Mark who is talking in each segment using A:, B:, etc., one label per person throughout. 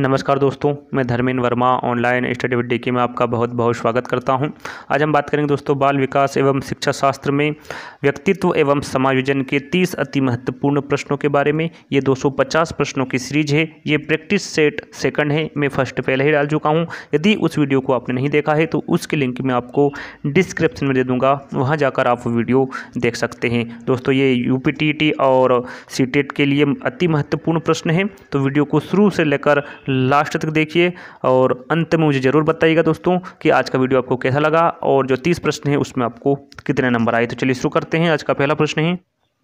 A: नमस्कार दोस्तों मैं Dharmendra Verma online study with K में आपका बहुत बहुत स्वागत करता हूं आज हम बात करेंगे दोस्तों बाल विकास एवं शिक्षा शास्त्र में व्यक्तित्व एवं समायोजन के 30 अति महत्वपूर्ण प्रश्नों के बारे में ये 250 प्रश्नों की सीरीज है ये प्रैक्टिस सेट सेकंड है मैं फर्स्ट पहले ही डाल चुका हूँ यदि उस वीडियो को आपने नहीं देखा है तो उसके लिंक मैं आपको डिस्क्रिप्शन में दे दूँगा वहाँ जाकर आप वीडियो देख सकते हैं दोस्तों ये यू और सी e के लिए अति महत्वपूर्ण प्रश्न है तो वीडियो को शुरू से लेकर लास्ट तक देखिए और अंत में मुझे ज़रूर बताइएगा दोस्तों कि आज का वीडियो आपको कैसा लगा और जो तीस प्रश्न है उसमें आपको कितने नंबर आए तो चलिए शुरू करते हैं आज का पहला प्रश्न है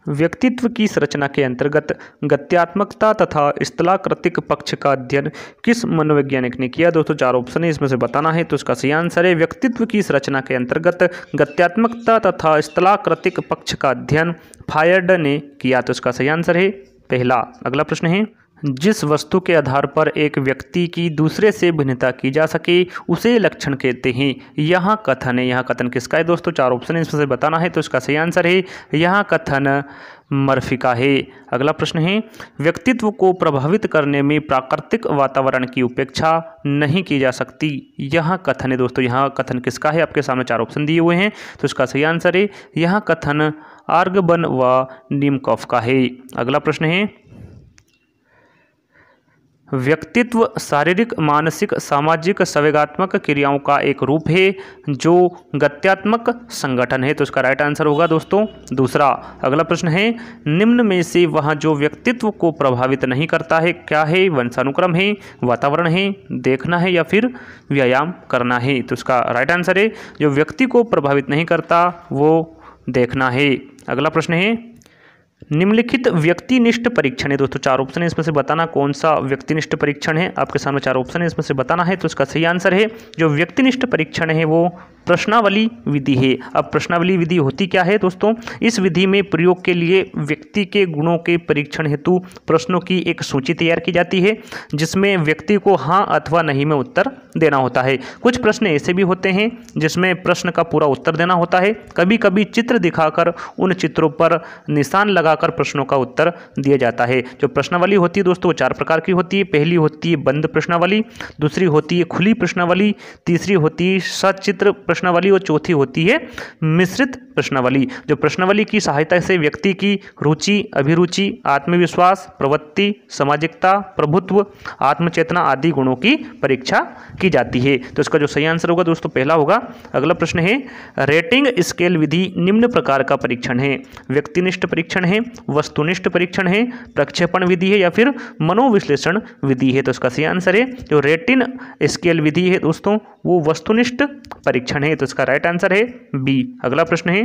A: व्यक्तित्व की संरचना के अंतर्गत गत्यात्मकता तथा स्थलाकृतिक पक्ष का अध्ययन किस मनोवैज्ञानिक ने किया दोस्तों चार ऑप्शन है इसमें से बताना है तो इसका सही आंसर है व्यक्तित्व की संरचना के अंतर्गत गत्यात्मकता तथा स्थलाकृतिक पक्ष का अध्ययन फायर्ड ने किया तो इसका सही आंसर है पहला अगला प्रश्न है जिस वस्तु के आधार पर एक व्यक्ति की दूसरे से भिन्नता की जा सके उसे लक्षण कहते हैं यहाँ कथन है यहाँ कथन किसका है दोस्तों चार ऑप्शन इसमें से बताना है तो इसका सही आंसर है यहाँ कथन मर्फी का है अगला प्रश्न है व्यक्तित्व को प्रभावित करने में प्राकृतिक वातावरण की उपेक्षा नहीं की जा सकती यह कथन है दोस्तों यहाँ कथन किसका है आपके सामने चार ऑप्शन दिए हुए हैं तो इसका सही आंसर है यहाँ कथन आर्गबन व नीमकॉफ का है अगला प्रश्न है व्यक्तित्व शारीरिक मानसिक सामाजिक संवेगात्मक क्रियाओं का एक रूप है जो गत्यात्मक संगठन है तो इसका राइट आंसर होगा दोस्तों दूसरा अगला प्रश्न है निम्न में से वह जो व्यक्तित्व को प्रभावित नहीं करता है क्या है वंशानुक्रम है वातावरण है देखना है या फिर व्यायाम करना है तो इसका राइट आंसर है जो व्यक्ति को प्रभावित नहीं करता वो देखना है अगला प्रश्न है निम्नलिखित व्यक्तिनिष्ठ परीक्षण है दोस्तों चार ऑप्शन है इसमें से बताना कौन सा व्यक्तिनिष्ठ परीक्षण है आपके सामने चार ऑप्शन है इसमें से बताना है तो इसका सही आंसर है जो व्यक्तिनिष्ठ परीक्षण है वो प्रश्नावली विधि है अब प्रश्नावली विधि होती क्या है दोस्तों इस विधि में प्रयोग के लिए व्यक्ति के गुणों के परीक्षण हेतु प्रश्नों की एक सूची तैयार की जाती है जिसमें व्यक्ति को हाँ अथवा नहीं में उत्तर देना होता है कुछ प्रश्न ऐसे भी होते हैं जिसमें प्रश्न का पूरा उत्तर देना होता है कभी कभी चित्र दिखाकर उन चित्रों पर निशान लगा लगाकर प्रश्नों का उत्तर दिया जाता है जो प्रश्नावली होती है दोस्तों वो चार प्रकार की होती है पहली होती है बंद प्रश्नावली दूसरी होती है खुली प्रश्नावली तीसरी होती है सचित्र प्रश्नावली और चौथी होती है मिश्रित प्रश्नावली जो प्रश्नावली की सहायता से व्यक्ति की रुचि अभिरुचि आत्मविश्वास प्रवृत्ति सामाजिकता प्रभुत्व आत्मचेतना आदि गुणों की परीक्षा की जाती है तो इसका जो सही आंसर होगा दोस्तों पहला होगा अगला प्रश्न है रेटिंग स्केल विधि निम्न प्रकार का परीक्षण है व्यक्तिनिष्ठ परीक्षण है वस्तुनिष्ठ परीक्षण है प्रक्षेपण विधि है या फिर मनोविश्लेषण विधि है तो इसका सही आंसर है जो रेटिन स्केल विधि है दोस्तों वो वस्तुनिष्ठ परीक्षण है तो इसका राइट आंसर है बी अगला प्रश्न है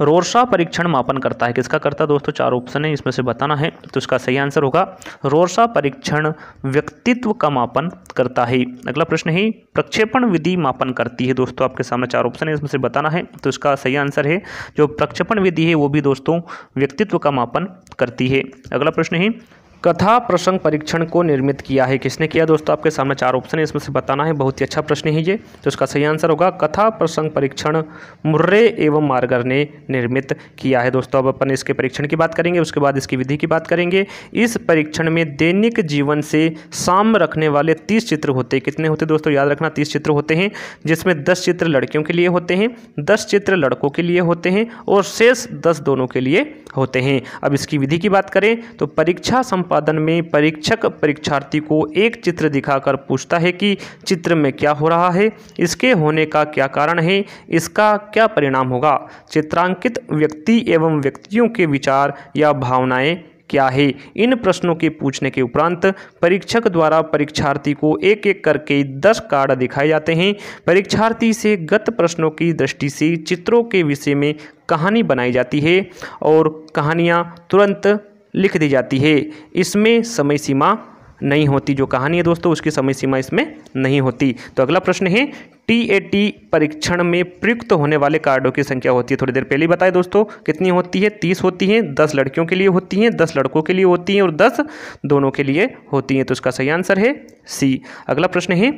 A: रोरसा परीक्षण मापन करता है किसका करता है दोस्तों चार ऑप्शन है इसमें से बताना है तो इसका सही आंसर होगा रोरसा परीक्षण व्यक्तित्व का मापन करता है अगला प्रश्न है प्रक्षेपण विधि मापन करती है दोस्तों आपके सामने चार ऑप्शन है इसमें से बताना है तो इसका सही आंसर है जो प्रक्षेपण विधि है वो भी दोस्तों व्यक्तित्व का मापन करती है अगला प्रश्न है कथा प्रसंग परीक्षण को निर्मित किया है किसने किया दोस्तों आपके सामने चार ऑप्शन है इसमें से बताना है बहुत ही अच्छा प्रश्न है ये तो इसका सही आंसर होगा कथा प्रसंग परीक्षण मुर्रे एवं मार्गर ने निर्मित किया है दोस्तों अब अपन इसके परीक्षण की बात करेंगे उसके बाद इसकी विधि की बात करेंगे इस परीक्षण में दैनिक जीवन से साम रखने वाले तीस चित्र होते कितने होते दोस्तों याद रखना तीस चित्र होते हैं जिसमें दस चित्र लड़कियों के लिए होते हैं दस चित्र लड़कों के लिए होते हैं और शेष दस दोनों के लिए होते हैं अब इसकी विधि की बात करें तो परीक्षा सम संपादन में परीक्षक परीक्षार्थी को एक चित्र दिखाकर पूछता है कि चित्र में क्या हो रहा है इसके होने का क्या कारण है इसका क्या परिणाम होगा चित्रांकित व्यक्ति एवं व्यक्तियों के विचार या भावनाएं क्या है इन प्रश्नों के पूछने के उपरांत परीक्षक द्वारा परीक्षार्थी को एक एक करके दस कार्ड दिखाए जाते हैं परीक्षार्थी से गत प्रश्नों की दृष्टि से चित्रों के विषय में कहानी बनाई जाती है और कहानियाँ तुरंत लिख दी जाती है इसमें समय सीमा नहीं होती जो कहानी है दोस्तों उसकी समय सीमा इसमें नहीं होती तो अगला प्रश्न है टी ए टी परीक्षण में प्रयुक्त होने वाले कार्डों की संख्या होती है थोड़ी देर पहले बताए दोस्तों कितनी होती है तीस होती हैं दस लड़कियों के लिए होती हैं दस लड़कों के लिए होती हैं और दस दोनों के लिए होती हैं तो उसका सही आंसर है सी अगला प्रश्न है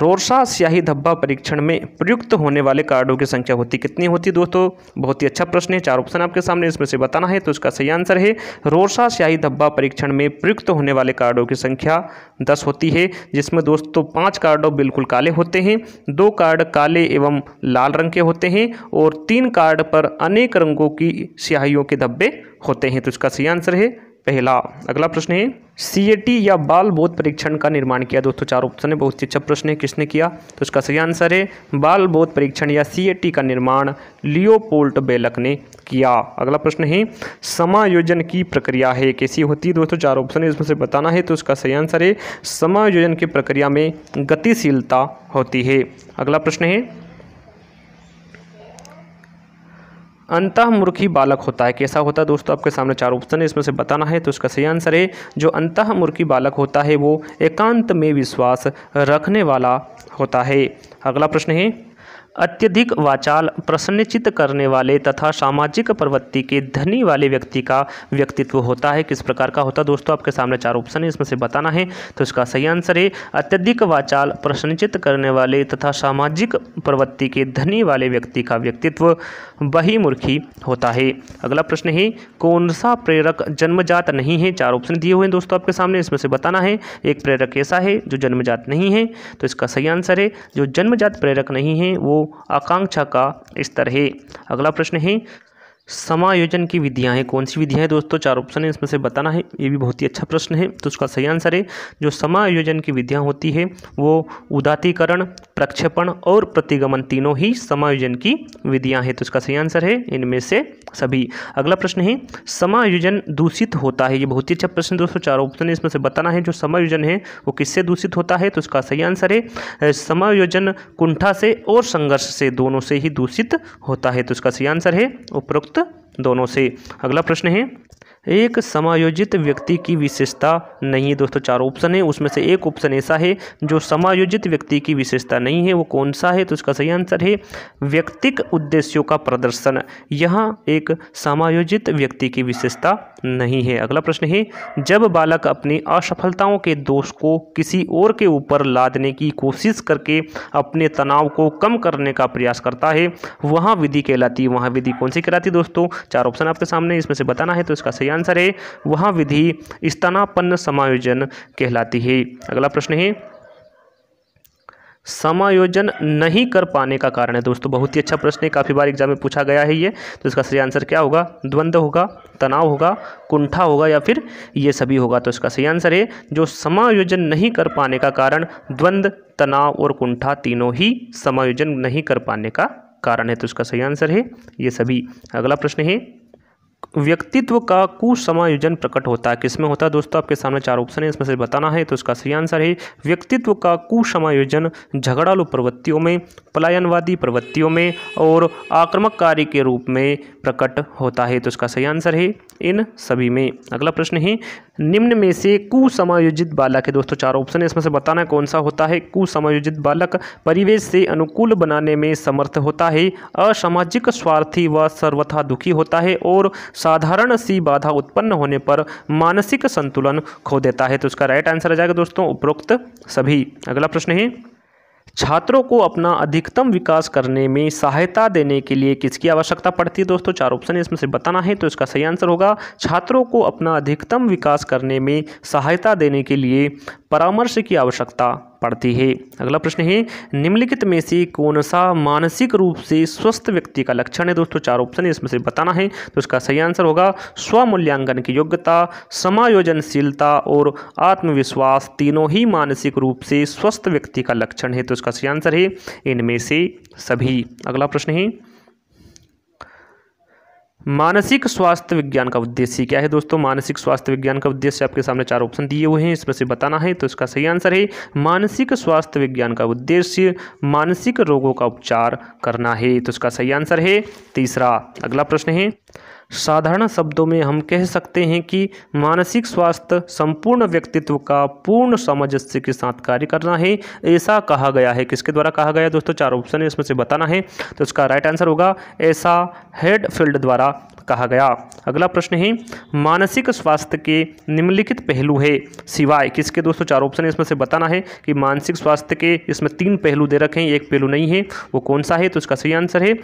A: रोरसा स्याही धब्बा परीक्षण में प्रयुक्त होने वाले कार्डों की संख्या होती कितनी होती दोस्तों बहुत ही अच्छा प्रश्न है चार ऑप्शन आपके सामने इसमें से बताना है तो इसका सही आंसर है रोरसा स्याही धब्बा परीक्षण में प्रयुक्त होने वाले कार्डों की संख्या दस होती है जिसमें दोस्तों पाँच कार्डों बिल्कुल काले होते हैं दो कार्ड काले एवं लाल रंग के होते हैं और तीन कार्ड पर अनेक रंगों की स्याहियों के धब्बे होते हैं तो इसका सही आंसर है पहला अगला प्रश्न है सीएटी या बाल बोध परीक्षण का निर्माण किया दोस्तों चार ऑप्शन है बहुत ही अच्छा प्रश्न है किसने किया तो इसका सही आंसर है बाल बोध परीक्षण या सीएटी का निर्माण लियोपोल्ट बेलक ने किया अगला प्रश्न है समायोजन की प्रक्रिया है कैसी होती है दोस्तों चार ऑप्शन है इसमें से बताना है तो उसका सही आंसर है समायोजन की प्रक्रिया में गतिशीलता होती है अगला प्रश्न है अंतःमुर्खी बालक होता है कैसा होता है दोस्तों आपके सामने चार ऑप्शन है इसमें से बताना है तो उसका सही आंसर है जो अंतःमुर्खी बालक होता है वो एकांत में विश्वास रखने वाला होता है अगला प्रश्न है अत्यधिक वाचाल प्रसन्नचित करने वाले तथा सामाजिक प्रवृत्ति के धनी वाले व्यक्ति का व्यक्तित्व होता है किस प्रकार का होता है दोस्तों आपके सामने चार ऑप्शन है इसमें से बताना है तो इसका सही आंसर है अत्यधिक वाचाल प्रसन्नचित करने वाले तथा सामाजिक प्रवृत्ति के धनी वाले व्यक्ति का व्यक्तित्व बहिमुर्खी होता है अगला प्रश्न है कौन सा प्रेरक जन्मजात नहीं है चार ऑप्शन दिए हुए हैं दोस्तों आपके सामने इसमें से बताना है एक प्रेरक ऐसा है जो जन्मजात नहीं है तो इसका सही आंसर है जो जन्मजात प्रेरक नहीं है वो आकांक्षा का स्तर है अगला प्रश्न है समायोजन की विधियां हैं कौन सी विधियां हैं दोस्तों चार ऑप्शन है इसमें से बताना है ये भी बहुत ही अच्छा प्रश्न है तो उसका सही आंसर है जो समायोजन की विधियां होती है वो उदातीकरण प्रक्षेपण और प्रतिगमन तीनों ही समायोजन की विधियां हैं तो उसका सही आंसर है इनमें से सभी अगला प्रश्न है समायोजन दूषित होता है ये बहुत ही अच्छा प्रश्न दोस्तों चार ऑप्शन है इसमें से बताना है जो समायोजन है वो किससे दूषित होता है तो उसका सही आंसर है समायोजन कुंठा से और संघर्ष से दोनों से ही दूषित होता है तो उसका सही आंसर है उपरोक्त दोनों से अगला प्रश्न है एक समायोजित व्यक्ति की विशेषता नहीं है दोस्तों चार ऑप्शन है उसमें से एक ऑप्शन ऐसा है जो समायोजित व्यक्ति की विशेषता नहीं है वो कौन सा है तो उसका सही आंसर है व्यक्तिक उद्देश्यों का प्रदर्शन यह एक समायोजित व्यक्ति की विशेषता नहीं है अगला प्रश्न है जब बालक अपनी असफलताओं के दोष को किसी और के ऊपर लादने की कोशिश करके अपने तनाव को कम करने का प्रयास करता है वहाँ विधि कहलाती है वहाँ विधि कौन सी कहलाती है दोस्तों चार ऑप्शन आपके सामने इसमें से बताना है तो इसका सही आंसर है वह विधि स्तनापन्न समायोजन कहलाती है अगला प्रश्न है समायोजन नहीं कर पाने का कारण है दोस्तों बहुत ही अच्छा प्रश्न है काफ़ी बार एग्जाम में पूछा गया है ये तो इसका सही आंसर क्या होगा द्वंद्व होगा तनाव होगा कुंठा होगा या फिर ये सभी होगा तो इसका सही आंसर है जो समायोजन नहीं कर पाने का कारण द्वंद्व तनाव और कुंठा तीनों ही समायोजन नहीं कर पाने का कारण है तो इसका सही आंसर है ये सभी अगला प्रश्न है व्यक्तित्व का कुसमायोजन प्रकट होता है किसमें होता है दोस्तों आपके सामने चार ऑप्शन है इसमें से बताना है तो इसका सही आंसर है व्यक्तित्व का कुसमायोजन झगड़ालू प्रवृत्तियों में पलायनवादी प्रवृत्तियों में और आक्रमक कार्य के रूप में प्रकट होता है तो इसका सही आंसर है इन सभी में अगला प्रश्न है निम्न में से कुसमायोजित बालक है दोस्तों चार ऑप्शन है इसमें से बताना है कौन सा होता है कुसमायोजित बालक परिवेश से अनुकूल बनाने में समर्थ होता है असामाजिक स्वार्थी व सर्वथा दुखी होता है और साधारण सी बाधा उत्पन्न होने पर मानसिक संतुलन खो देता है तो इसका राइट आंसर आ जाएगा दोस्तों उपरोक्त सभी अगला प्रश्न है छात्रों को अपना अधिकतम विकास करने में सहायता देने के लिए किसकी आवश्यकता पड़ती है दोस्तों चार ऑप्शन है इसमें से बताना है तो इसका सही आंसर होगा छात्रों को अपना अधिकतम विकास करने में सहायता देने के लिए परामर्श की आवश्यकता पड़ती है अगला प्रश्न है निम्नलिखित में से कौन सा मानसिक रूप से स्वस्थ व्यक्ति का लक्षण है दोस्तों चार ऑप्शन है इसमें से बताना है तो इसका सही आंसर होगा स्वमूल्यांकन की योग्यता समायोजनशीलता और आत्मविश्वास तीनों ही मानसिक रूप से स्वस्थ व्यक्ति का लक्षण है तो इसका सही आंसर है इनमें से सभी अगला प्रश्न है मानसिक स्वास्थ्य विज्ञान का उद्देश्य क्या है दोस्तों मानसिक स्वास्थ्य विज्ञान का उद्देश्य आपके सामने चार ऑप्शन दिए हुए हैं इसमें से बताना है तो इसका सही आंसर है मानसिक स्वास्थ्य विज्ञान का उद्देश्य मानसिक रोगों का उपचार करना है तो इसका सही आंसर है तीसरा अगला प्रश्न है साधारण शब्दों में हम कह सकते हैं कि मानसिक स्वास्थ्य संपूर्ण व्यक्तित्व का पूर्ण सामंजस्य के साथ कार्य करना है ऐसा कहा गया है किसके द्वारा कहा गया दोस्तों चार ऑप्शन है इसमें से बताना है तो इसका राइट आंसर होगा ऐसा हेडफील्ड द्वारा कहा गया अगला प्रश्न है मानसिक स्वास्थ्य के निम्नलिखित पहलू है सिवाय किसके दोस्तों चार ऑप्शन है इसमें से बताना है कि मानसिक स्वास्थ्य के इसमें तीन पहलू दे रखे हैं एक पहलू नहीं है वो कौन सा है तो इसका सही आंसर है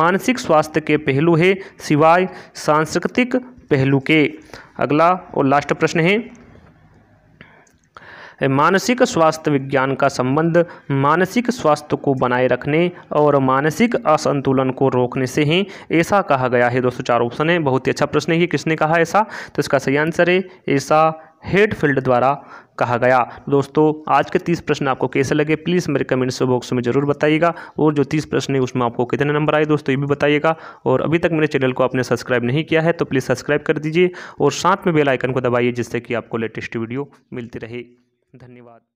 A: मानसिक स्वास्थ्य के पहलू है सिवाय सांस्कृतिक पहलू के अगला और लास्ट प्रश्न है मानसिक स्वास्थ्य विज्ञान का संबंध मानसिक स्वास्थ्य को बनाए रखने और मानसिक असंतुलन को रोकने से ही ऐसा कहा गया है दोस्तों चार ऑप्शन है बहुत ही अच्छा प्रश्न है कि किसने कहा ऐसा तो इसका सही आंसर है ऐसा हेडफील्ड द्वारा कहा गया दोस्तों आज के तीस प्रश्न आपको कैसे लगे प्लीज़ मेरे कमेंट्स बॉक्स में जरूर बताइएगा और जो तीस प्रश्न है उसमें आपको कितने नंबर आए दोस्तों ये भी बताइएगा और अभी तक मेरे चैनल को आपने सब्सक्राइब नहीं किया है तो प्लीज़ सब्सक्राइब कर दीजिए और साथ में बेल आइकन को दबाइए जिससे कि आपको लेटेस्ट वीडियो मिलती रहे धन्यवाद